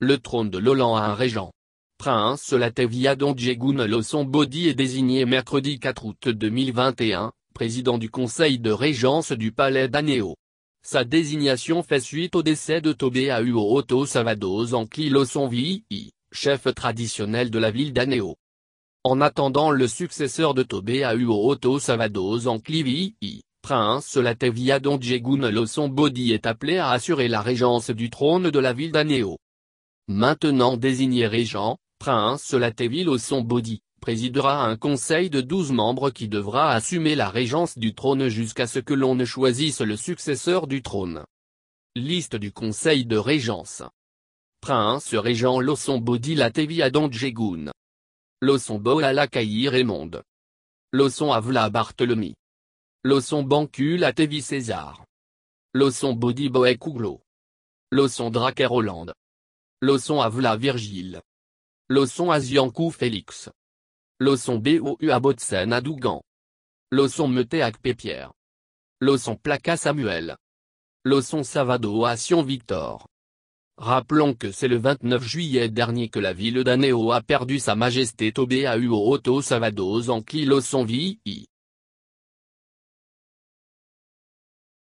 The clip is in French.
Le trône de l'Olan a un régent. Prince Latévia Donjegun son Bodhi est désigné mercredi 4 août 2021, président du conseil de régence du palais d'Anéo. Sa désignation fait suite au décès de Tobé Otto Savados Ankli Vii, chef traditionnel de la ville d'Anéo. En attendant le successeur de Tobé Otto Savados Ankli prince Latévia Donjegun son Bodhi est appelé à assurer la régence du trône de la ville d'Anéo maintenant désigné régent, prince son Body présidera un conseil de douze membres qui devra assumer la régence du trône jusqu'à ce que l'on ne choisisse le successeur du trône. Liste du conseil de régence Prince régent Adon Djegoun Losson Boa à Raymonde Losson Avla Barthélemy Losson Bancul Latévi César Losson Bodi Boekuglo Losson Draker Hollande Leçon Avla Virgile. Leçon à Félix. Leçon BOU à Botsen à Dougan. Leçon Meuté à Pépierre. Leçon Placa Samuel. Leçon Savado à Sion Victor. Rappelons que c'est le 29 juillet dernier que la ville d'Anéo a perdu sa majesté Uo Otto Savado en qui leçon